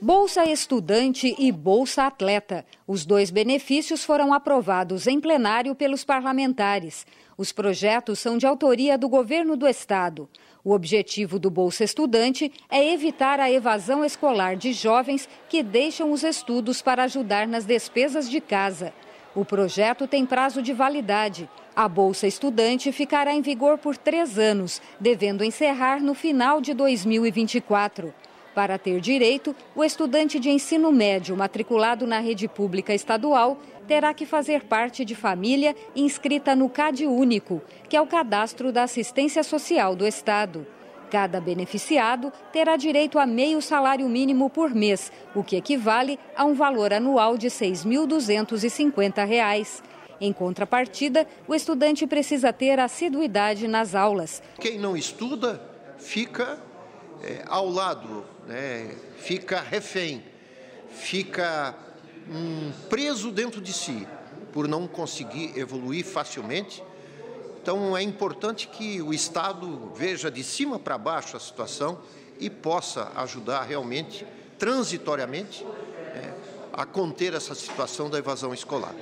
Bolsa Estudante e Bolsa Atleta. Os dois benefícios foram aprovados em plenário pelos parlamentares. Os projetos são de autoria do governo do estado. O objetivo do Bolsa Estudante é evitar a evasão escolar de jovens que deixam os estudos para ajudar nas despesas de casa. O projeto tem prazo de validade. A Bolsa Estudante ficará em vigor por três anos, devendo encerrar no final de 2024. Para ter direito, o estudante de ensino médio matriculado na rede pública estadual terá que fazer parte de família inscrita no CAD Único, que é o cadastro da assistência social do Estado. Cada beneficiado terá direito a meio salário mínimo por mês, o que equivale a um valor anual de R$ 6.250. Em contrapartida, o estudante precisa ter assiduidade nas aulas. Quem não estuda fica é, ao lado, né? fica refém, fica hum, preso dentro de si por não conseguir evoluir facilmente. Então é importante que o Estado veja de cima para baixo a situação e possa ajudar realmente, transitoriamente, é, a conter essa situação da evasão escolar.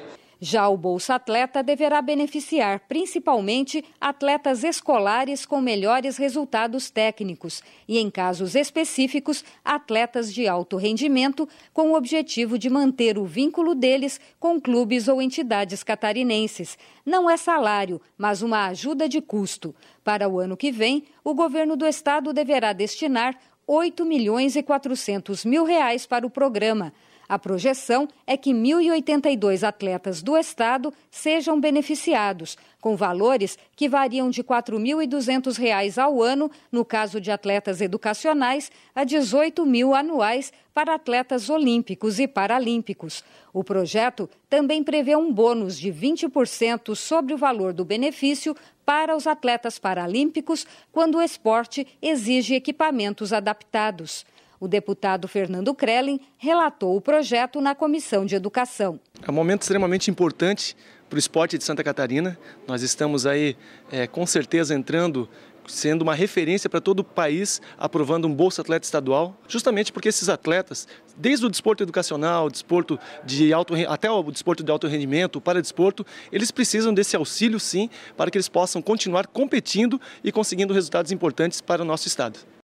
Já o Bolsa Atleta deverá beneficiar principalmente atletas escolares com melhores resultados técnicos e, em casos específicos, atletas de alto rendimento, com o objetivo de manter o vínculo deles com clubes ou entidades catarinenses. Não é salário, mas uma ajuda de custo. Para o ano que vem, o governo do estado deverá destinar 8 milhões e 400 mil reais para o programa. A projeção é que 1.082 atletas do Estado sejam beneficiados, com valores que variam de R$ 4.200 ao ano, no caso de atletas educacionais, a R$ 18 mil anuais para atletas olímpicos e paralímpicos. O projeto também prevê um bônus de 20% sobre o valor do benefício para os atletas paralímpicos quando o esporte exige equipamentos adaptados. O deputado Fernando Krellen relatou o projeto na Comissão de Educação. É um momento extremamente importante para o esporte de Santa Catarina. Nós estamos aí, é, com certeza, entrando sendo uma referência para todo o país, aprovando um Bolsa Atleta Estadual, justamente porque esses atletas, desde o desporto educacional, o desporto de alto, até o desporto de alto rendimento, o desporto, eles precisam desse auxílio sim, para que eles possam continuar competindo e conseguindo resultados importantes para o nosso estado.